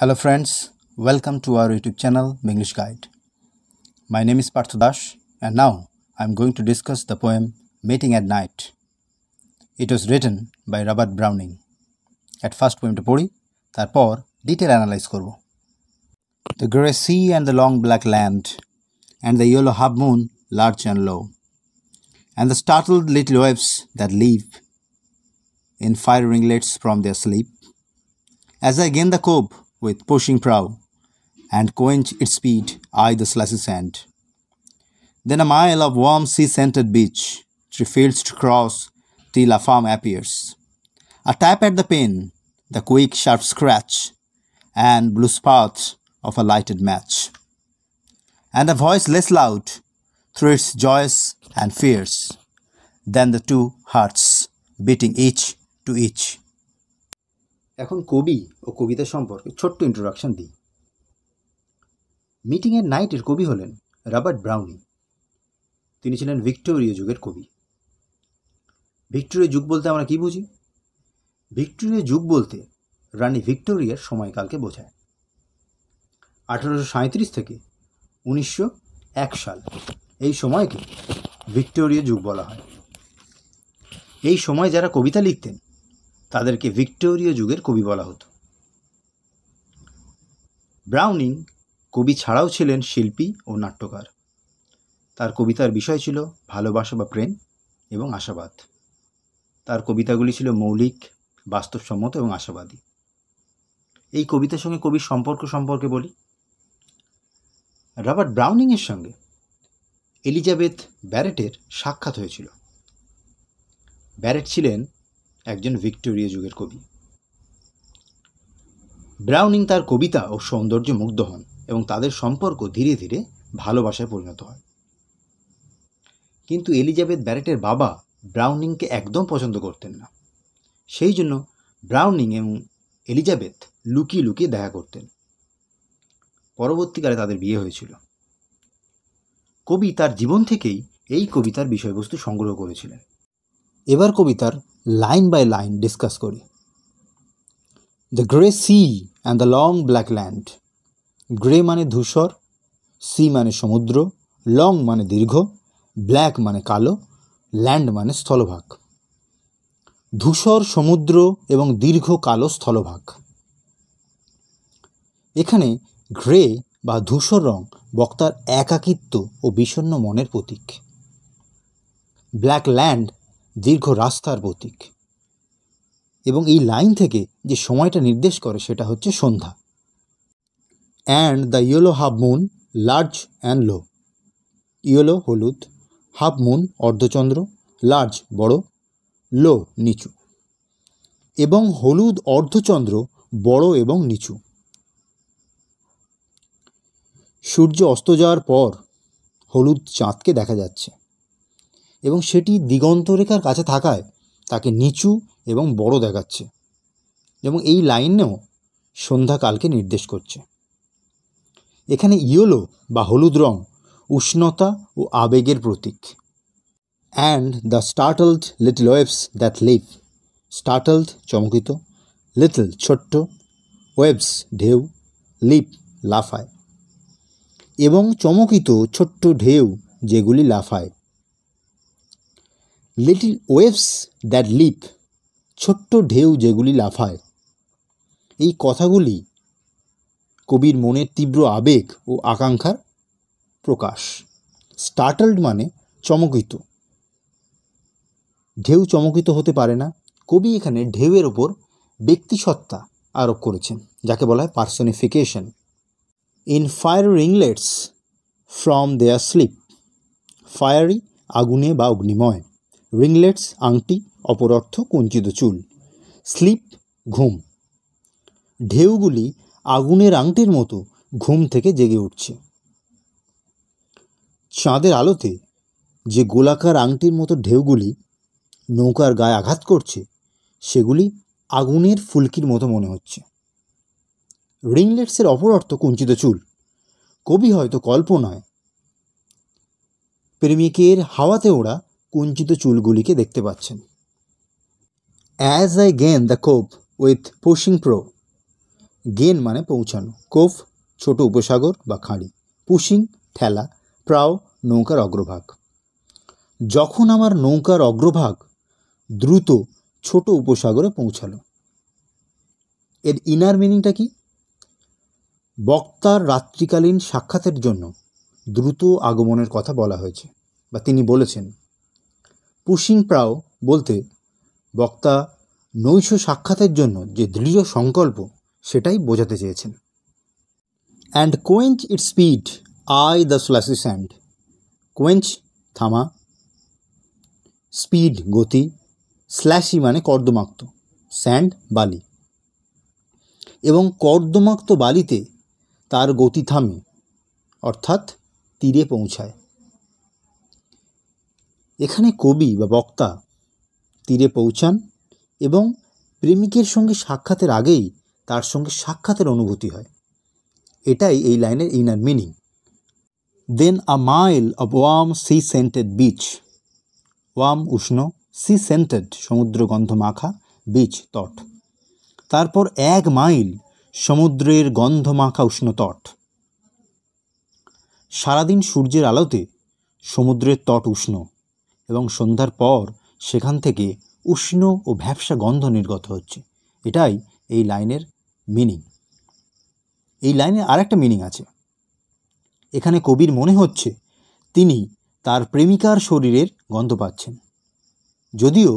Hello friends, welcome to our YouTube channel English Guide. My name is Partha and now I am going to discuss the poem Meeting at Night. It was written by Robert Browning. At first poemটা পড়ি তারপর detail analyze করব The grey sea and the long black land and the yellow half moon large and low and the startled little waves that leap in fire ringlets from their sleep as I gain the cove with pushing prow, and quench its speed i the slushy sand. Then a mile of warm sea-scented beach, three fields to cross, till a farm appears. A tap at the pane, the quick sharp scratch, and blue spot of a lighted match. And a voice less loud, through its joys and fears, than the two hearts beating each to each. এখন কবি ও কবিতা সম্পর্কে ছোট্ট introduction দিই মিটিংয়ের নাইটের কবি হলেন Robert brownie তিনি ছিলেন ভিক্টোরীয় যুগের কবি ভিক্টোরীয় যুগ বলতে আমরা কি বুঝি ভিক্টোরীয় যুগ বলতে রানী ভিক্টোরিয়ার সময়কালকে বোঝায় আঠারোশো সাঁত্রিশ থেকে উনিশশো এক সাল এই সময়কে ভিক্টোরীয় যুগ বলা হয় এই সময় যারা কবিতা লিখতেন তাদেরকে ভিক্টোরীয় যুগের কবি বলা হতো ব্রাউনিং কবি ছাড়াও ছিলেন শিল্পী ও নাট্যকার তার কবিতার বিষয় ছিল ভালোবাসা বা প্রেম এবং আশাবাদ তার কবিতাগুলি ছিল মৌলিক বাস্তবসম্মত এবং আশাবাদী এই কবিতার সঙ্গে কবির সম্পর্ক সম্পর্কে বলি রবার্ট ব্রাউনিংয়ের সঙ্গে এলিজাবেথ ব্যারেটের সাক্ষাৎ হয়েছিল ব্যারেট ছিলেন একজন ভিক্টোরিয়া যুগের কবি ব্রাউনিং তার কবিতা ও সৌন্দর্য মুগ্ধ হন এবং তাদের সম্পর্ক ধীরে ধীরে ভালোবাসায় পরিণত হয় কিন্তু এলিজাবেথ ব্যারেটের বাবা ব্রাউনিংকে একদম পছন্দ করতেন না সেই জন্য ব্রাউনিং এবং এলিজাবেথ লুকিয়ে লুকিয়ে দেখা করতেন পরবর্তীকালে তাদের বিয়ে হয়েছিল কবি তার জীবন থেকেই এই কবিতার বিষয়বস্তু সংগ্রহ করেছিলেন এবার কবিতার লাইন বাই লাইন ডিসকাস করি the grey sea and the long black land grey মানে ধূসর সি মানে সমুদ্র লং মানে দীর্ঘ ব্ল্যাক মানে কালো ল্যান্ড মানে স্থলভাগ ধূসর সমুদ্র এবং দীর্ঘ কালো স্থলভাগ এখানে গ্রে বা ধূসর রং বক্তার একাকিত্ব ও বিষণ্ন মনের প্রতীক ব্ল্যাক ল্যান্ড দীর্ঘ রাস্তার প্রতীক এবং এই লাইন থেকে যে সময়টা নির্দেশ করে সেটা হচ্ছে সন্ধ্যা and the yellow half moon large and low yellow হলুদ হাফ মুন অর্ধচন্দ্র লার্জ বড় লো নিচু এবং হলুদ অর্ধচন্দ্র বড় এবং নিচু সূর্য অস্ত যাওয়ার পর হলুদ চাঁদকে দেখা যাচ্ছে এবং সেটি দিগন্তরেখার কাছে থাকায় তাকে নিচু এবং বড় দেখাচ্ছে এবং এই লাইনেও সন্ধ্যাকালকে নির্দেশ করছে এখানে ইয়োলো বা হলুদ রং উষ্ণতা ও আবেগের প্রতীক and the startled little waves that leap startled চমকিত লিটল ছোট্ট ওয়েবস ঢেউ লিপ লাফায় এবং চমকিত ছোট্ট ঢেউ যেগুলি লাফায় লিটিল ওয়েভস দ্যাট লিপ ছোট্ট ঢেউ যেগুলি লাফায় এই কথাগুলি কবির মনের তীব্র আবেগ ও আকাঙ্ক্ষার প্রকাশ স্টার্টল্ড মানে চমকিত ঢেউ চমকিত হতে পারে না কবি এখানে ঢেউয়ের ওপর ব্যক্তিসত্তা আরোপ করেছেন যাকে বলা হয় personification in fiery ringlets from their sleep fiery আগুনে বা অগ্নিময় রিংলেটস আংটি অপর অর্থ কুঞ্চিত চুল স্লিপ ঘুম ঢেউগুলি আগুনের আংটির মতো ঘুম থেকে জেগে উঠছে চাঁদের আলোতে যে গোলাকার আংটির মতো ঢেউগুলি নৌকার গায়ে আঘাত করছে সেগুলি আগুনের ফুলকির মতো মনে হচ্ছে রিংলেটসের অপর অর্থ কুঞ্চিত চুল কবি হয়তো কল্পনায় প্রেমিকের হাওয়াতে ওড়া কুঞ্চিত চুলগুলিকে দেখতে পাচ্ছেন as I gain the cove with pushing prow gain মানে পৌঁছানো কোফ ছোট উপসাগর বা খাঁড়ি পুশিং ঠেলা প্রাও নৌকার অগ্রভাগ যখন আমার নৌকার অগ্রভাগ দ্রুত ছোট উপসাগরে পৌঁছালো এর ইনার মিনিংটা কি বক্তার রাত্রিকালীন সাক্ষাতের জন্য দ্রুত আগমনের কথা বলা হয়েছে বা তিনি বলেছেন পুশিং প্রাও বলতে বক্তা নৈশ সাক্ষাতের জন্য যে দৃঢ় সংকল্প সেটাই বোঝাতে চেয়েছেন and quench its speed i' the slushy sand quench থামা স্পিড গতি স্ল্যাশি মানে কর্দমাক্ত স্যান্ড বালি এবং কর্দমাক্ত বালিতে তার গতি থামে অর্থাৎ তীরে পৌঁছায় এখানে কবি বা বক্তা তীরে পৌঁছান এবং প্রেমিকের সঙ্গে সাক্ষাতের আগেই তার সঙ্গে সাক্ষাতের অনুভূতি হয় এটাই এই লাইনের inner meaning then a mile of warm sea scented beach warm উষ্ণ সি সেন্টেড সমুদ্র গন্ধ মাখা বিচ তট তারপর এক মাইল সমুদ্রের গন্ধ মাখা উষ্ণ তট সারাদিন সূর্যের আলোতে সমুদ্রের তট উষ্ণ এবং সন্ধ্যার পর সেখান থেকে উষ্ণ ও ভ্যাবসা গন্ধ নির্গত হচ্ছে এটাই এই লাইনের মিনিং এই লাইনের আরেকটা মিনিং আছে এখানে কবির মনে হচ্ছে তিনি তার প্রেমিকার শরীরের গন্ধ পাচ্ছেন যদিও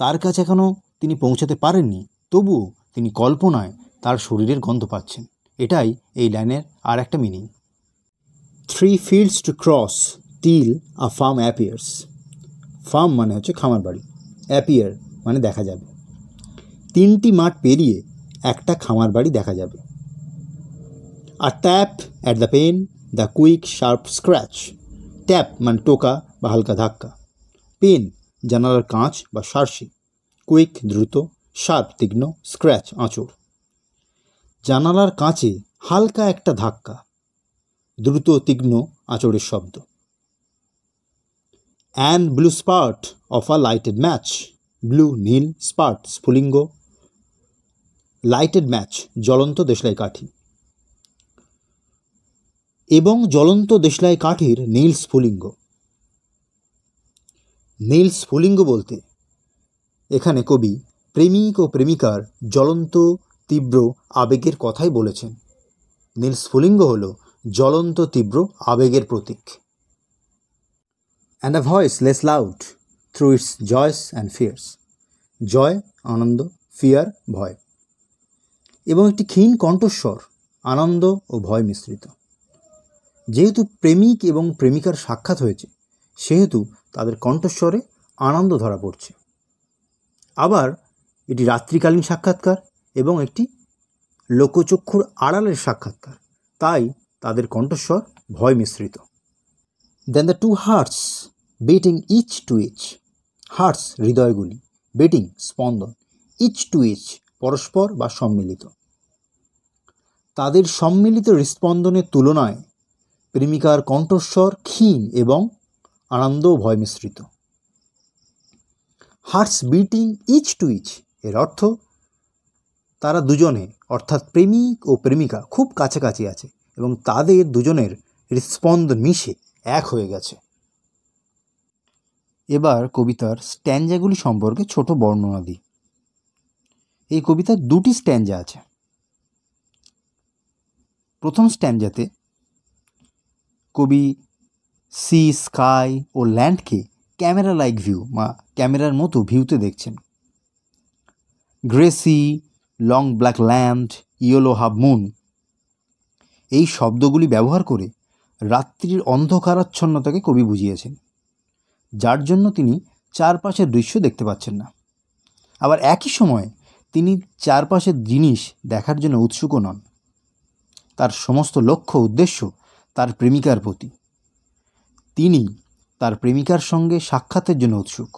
তার কাছে এখনও তিনি পৌঁছাতে পারেননি তবুও তিনি কল্পনায় তার শরীরের গন্ধ পাচ্ছেন এটাই এই লাইনের আর একটা meaning three fields to cross till a farm appears farm মানে হচ্ছে খামার বাড়ি অ্যাপিয়ার মানে দেখা যাবে তিনটি মাঠ পেরিয়ে একটা খামার বাড়ি দেখা যাবে আর tap at the pane the quick sharp scratch tap মানে টোকা বা হালকা ধাক্কা পেন জানালার কাঁচ বা সার্সি কুইক দ্রুত শার্প তীক্ষ্ণ স্ক্র্যাচ আঁচড় জানালার কাঁচে হালকা একটা ধাক্কা দ্রুত তীক্ষ্ণ আঁচড়ের শব্দ and blue spurt of a lighted match blue নীল স্পার্ট স্ফুলিঙ্গ লাইটেড ম্যাচ জ্বলন্ত দেশলাই কাঠি এবং জ্বলন্ত দেশলাই কাঠির নীল স্ফুলিঙ্গ নীল স্ফুলিঙ্গ বলতে এখানে কবি প্রেমিক ও প্রেমিকার জ্বলন্ত তীব্র আবেগের কথাই বলেছেন নীল স্ফুলিঙ্গ হল জ্বলন্ত তীব্র আবেগের প্রতীক and a voice less loud through its joys and fears joy আনন্দ ফিয়ার ভয় এবং একটি ক্ষীণ কণ্ঠস্বর আনন্দ ও ভয় মিশ্রিত যেহেতু প্রেমিক এবং প্রেমিকার সাক্ষাৎ হয়েছে সেহেতু তাদের কণ্ঠস্বরে আনন্দ ধরা পড়ছে আবার এটি রাত্রিকালীন সাক্ষাৎকার এবং একটি লোকচক্ষুর আড়ালের সাক্ষাৎকার তাই তাদের কণ্ঠস্বর ভয় মিশ্রিত then the two hearts beating each to each hearts হৃদয়গুলি বেটিং স্পন্দন ইচ টু ইচ পরস্পর বা সম্মিলিত তাদের সম্মিলিত হৃস্পন্দনের তুলনায় প্রেমিকার কণ্ঠস্বর ক্ষীণ এবং আনন্দ ভয় মিশ্রিত hearts beating each to each এর অর্থ তারা দুজনে অর্থাৎ প্রেমিক ও প্রেমিকা খুব কাছাকাছি আছে এবং তাদের দুজনের হৃস্পন্দন মিশে এক হয়ে গেছে এবার কবিতার স্ট্যাঞ্জাগুলি সম্পর্কে ছোট বর্ণনা দিই এই কবিতার দুটি স্ট্যাঞ্জা আছে প্রথম স্ট্যাঞ্জাতে কবি সি স্কাই ও ল্যান্ডকে ক্যামেরা লাইক ভিউ বা ক্যামেরার মতো ভিউতে দেখছেন grey sea long black land yellow half moon এই শব্দগুলি ব্যবহার করে রাত্রির অন্ধকারাচ্ছন্নতাকে কবি বুঝিয়েছেন যার জন্য তিনি চারপাশের দৃশ্য দেখতে পাচ্ছেন না আবার একই সময়ে তিনি চারপাশের জিনিস দেখার জন্য উৎসুকও নন তার সমস্ত লক্ষ্য উদ্দেশ্য তার প্রেমিকার প্রতি তিনি তার প্রেমিকার সঙ্গে সাক্ষাতের জন্য উৎসুক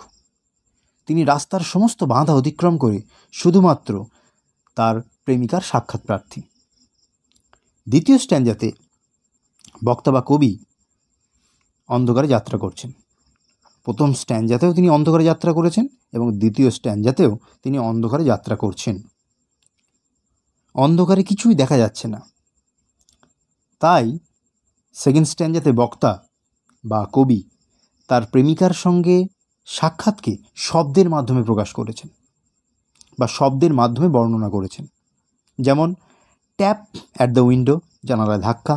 তিনি রাস্তার সমস্ত বাধা অতিক্রম করে শুধুমাত্র তার প্রেমিকার সাক্ষাৎ প্রার্থী দ্বিতীয় স্ট্যান্ডাতে বক্তা বা কবি অন্ধকারে যাত্রা করছেন প্রথম স্ট্যান্ডজাতেও তিনি অন্ধকারে যাত্রা করেছেন এবং দ্বিতীয় স্ট্যান্ডজাতেও তিনি অন্ধকারে যাত্রা করছেন অন্ধকারে কিছুই দেখা যাচ্ছে না তাই সেকেন্ড যাতে বক্তা বা কবি তার প্রেমিকার সঙ্গে সাক্ষাৎকে শব্দের মাধ্যমে প্রকাশ করেছেন বা শব্দের মাধ্যমে বর্ণনা করেছেন যেমন ট্যাপ অ্যাট দ্য উইন্ডো জানালায় ধাক্কা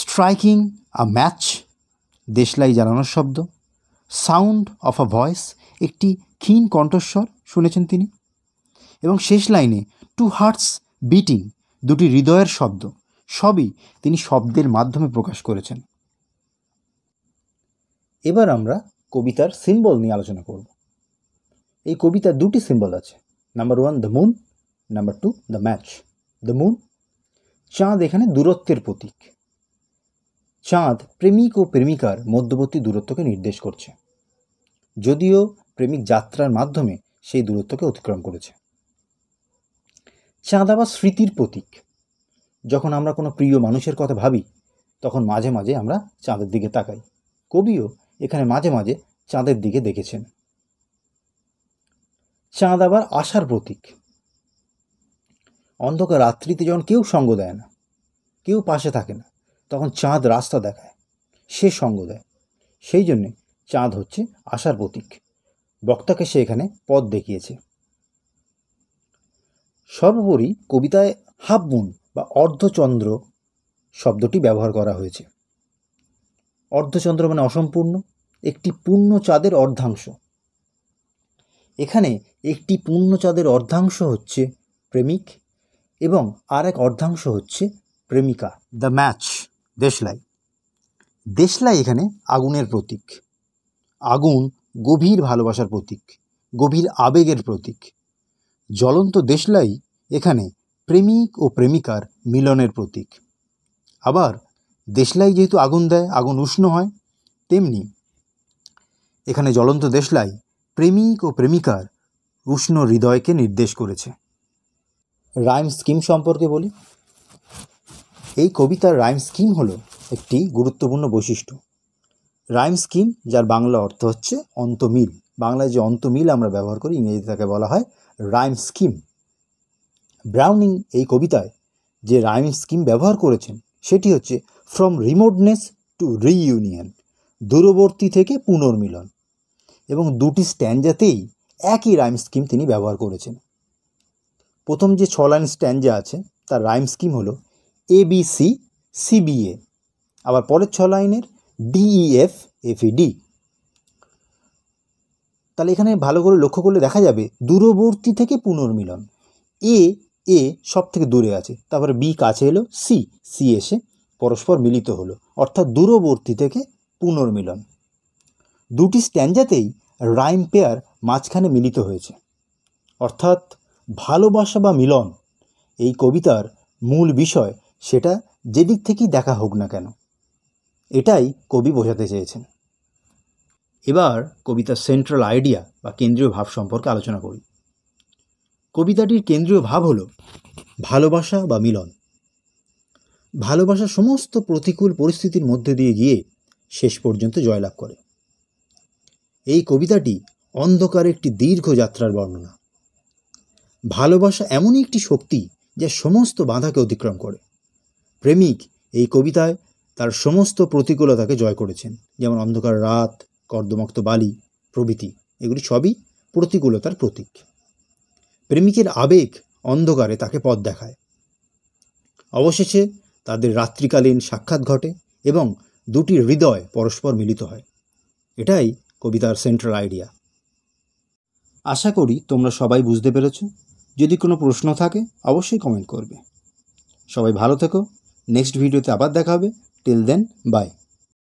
স্ট্রাইকিং আ ম্যাচ দেশলাই জানানোর শব্দ সাউন্ড অফ আ ভয়েস একটি ক্ষীণ কণ্ঠস্বর শুনেছেন তিনি এবং শেষ লাইনে টু হার্টস বিটিং দুটি হৃদয়ের শব্দ সবই তিনি শব্দের মাধ্যমে প্রকাশ করেছেন এবার আমরা কবিতার সিম্বল নিয়ে আলোচনা করব এই কবিতার দুটি সিম্বল আছে number one the moon number two the match the moon চাঁদ এখানে দূরত্বের প্রতীক চাঁদ প্রেমিক ও প্রেমিকার মধ্যবর্তী দূরত্বকে নির্দেশ করছে যদিও প্রেমিক যাত্রার মাধ্যমে সেই দূরত্বকে অতিক্রম করেছে চাঁদা বা স্মৃতির প্রতীক যখন আমরা কোনো প্রিয় মানুষের কথা ভাবি তখন মাঝে মাঝে আমরা চাঁদের দিকে তাকাই কবিও এখানে মাঝে মাঝে চাঁদের দিকে দেখেছেন চাঁদ আবার আশার প্রতীক অন্ধকার রাত্রিতে যখন কেউ সঙ্গ দেয় না কেউ পাশে থাকে না তখন চাঁদ রাস্তা দেখায় সে সঙ্গ দেয় সেই জন্যে চাঁদ হচ্ছে আশার প্রতীক বক্তাকে সে এখানে পথ দেখিয়েছে সর্বোপরি কবিতায় হাবমুন বা অর্ধচন্দ্র শব্দটি ব্যবহার করা হয়েছে অর্ধচন্দ্র মানে অসম্পূর্ণ একটি পূর্ণ চাঁদের অর্ধাংশ এখানে একটি পূর্ণ চাঁদের অর্ধাংশ হচ্ছে প্রেমিক এবং আর এক অর্ধাংশ হচ্ছে প্রেমিকা দ্য ম্যাচ দেশলাই দেশলাই এখানে আগুনের প্রতীক আগুন গভীর ভালোবাসার প্রতীক গভীর আবেগের প্রতীক জ্বলন্ত দেশলাই এখানে প্রেমিক ও প্রেমিকার মিলনের প্রতীক আবার দেশলাই যেহেতু আগুন দেয় আগুন উষ্ণ হয় তেমনি এখানে জ্বলন্ত দেশলাই প্রেমিক ও প্রেমিকার উষ্ণ হৃদয়কে নির্দেশ করেছে রাইম স্কিম সম্পর্কে বলি এই কবিতার রাইম স্কিম হলো একটি গুরুত্বপূর্ণ বৈশিষ্ট্য রাইম স্কিম যার বাংলা অর্থ হচ্ছে অন্তমিল বাংলায় যে অন্তমিল আমরা ব্যবহার করি ইংরেজিতে তাকে বলা হয় রাইম স্কিম ব্রাউনিং এই কবিতায় যে রাইম স্কিম ব্যবহার করেছেন সেটি হচ্ছে ফ্রম রিমোটনেস টু রিইউনিয়ন দূরবর্তী থেকে পুনর্মিলন এবং দুটি স্ট্যান্ডজাতেই একই রাইম স্কিম তিনি ব্যবহার করেছেন প্রথম যে ছ লাইন স্ট্যান্ডা আছে তার রাইম স্কিম হলো এ বি সি সিবিএ আবার পরের ছ লাইনের ডিইএফ এফইডি e e তাহলে এখানে ভালো করে লক্ষ্য করলে দেখা যাবে দূরবর্তী থেকে পুনর্মিলন এ এ সব থেকে দূরে আছে তারপরে বি কাছে এলো সি সি এসে পরস্পর মিলিত হলো অর্থাৎ দূরবর্তী থেকে পুনর্মিলন দুটি স্ট্যান্ডাতেই রাইম পেয়ার মাঝখানে মিলিত হয়েছে অর্থাৎ ভালোবাসা বা মিলন এই কবিতার মূল বিষয় সেটা যেদিক থেকেই দেখা হোক না কেন এটাই কবি বোঝাতে চেয়েছেন এবার কবিতার সেন্ট্রাল আইডিয়া বা কেন্দ্রীয় ভাব সম্পর্কে আলোচনা করি কবিতাটির কেন্দ্রীয় ভাব হল ভালোবাসা বা মিলন ভালোবাসা সমস্ত প্রতিকূল পরিস্থিতির মধ্যে দিয়ে গিয়ে শেষ পর্যন্ত জয়লাভ করে এই কবিতাটি অন্ধকার একটি দীর্ঘ যাত্রার বর্ণনা ভালোবাসা এমনই একটি শক্তি যা সমস্ত বাধাকে অতিক্রম করে প্রেমিক এই কবিতায় তার সমস্ত প্রতিকূলতাকে জয় করেছেন যেমন অন্ধকার রাত কর্দমাক্ত বালি প্রভৃতি এগুলি সবই প্রতিকূলতার প্রতীক প্রেমিকের আবেগ অন্ধকারে তাকে পথ দেখায় অবশেষে তাদের রাত্রিকালীন সাক্ষাৎ ঘটে এবং দুটি হৃদয় পরস্পর মিলিত হয় এটাই কবিতার সেন্ট্রাল আইডিয়া আশা করি তোমরা সবাই বুঝতে পেরেছ যদি কোনো প্রশ্ন থাকে অবশ্যই কমেন্ট করবে সবাই ভালো থেকো নেক্সট ভিডিওতে আবার দেখা হবে Till then, bye.